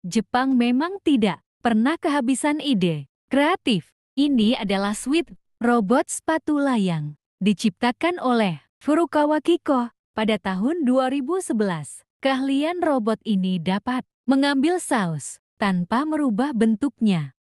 Jepang memang tidak pernah kehabisan ide. Kreatif, ini adalah Sweet, robot spatula yang diciptakan oleh Furukawa Kiko pada tahun 2011. Keahlian robot ini dapat mengambil saus tanpa merubah bentuknya.